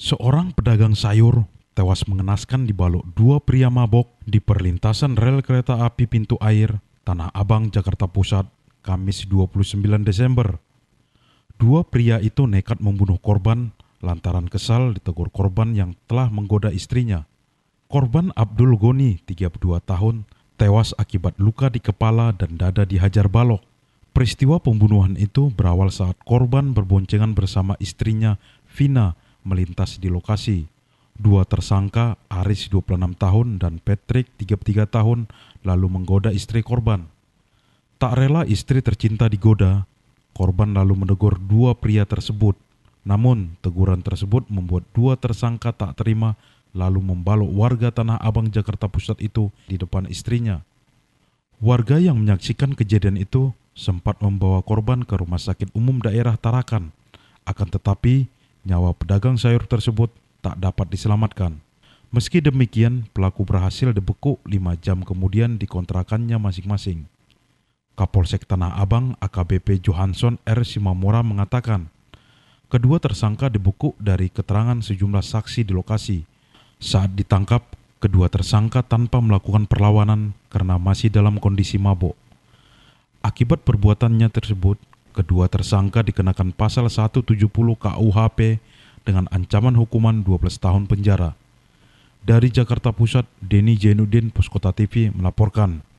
Seorang pedagang sayur tewas mengenaskan di balok dua pria mabok di perlintasan rel kereta api pintu air Tanah Abang, Jakarta Pusat, Kamis 29 Desember. Dua pria itu nekat membunuh korban lantaran kesal ditegur korban yang telah menggoda istrinya. Korban Abdul Goni, 32 tahun, tewas akibat luka di kepala dan dada dihajar balok. Peristiwa pembunuhan itu berawal saat korban berboncengan bersama istrinya, Vina, melintas di lokasi. Dua tersangka, Aris 26 tahun dan Patrick 33 tahun, lalu menggoda istri korban. Tak rela istri tercinta digoda, korban lalu menegur dua pria tersebut. Namun, teguran tersebut membuat dua tersangka tak terima lalu membalok warga Tanah Abang Jakarta Pusat itu di depan istrinya. Warga yang menyaksikan kejadian itu sempat membawa korban ke rumah sakit umum daerah Tarakan. Akan tetapi, Nyawa pedagang sayur tersebut tak dapat diselamatkan. Meski demikian, pelaku berhasil dibekuk lima jam kemudian di kontrakannya masing-masing. Kapolsek Tanah Abang AKBP Johansson R. Simamora mengatakan, kedua tersangka dibekuk dari keterangan sejumlah saksi di lokasi. Saat ditangkap, kedua tersangka tanpa melakukan perlawanan karena masih dalam kondisi mabuk. Akibat perbuatannya tersebut, Kedua tersangka dikenakan pasal 170 KUHP dengan ancaman hukuman 12 tahun penjara. Dari Jakarta Pusat, Deni Jenudin, Poskota TV melaporkan.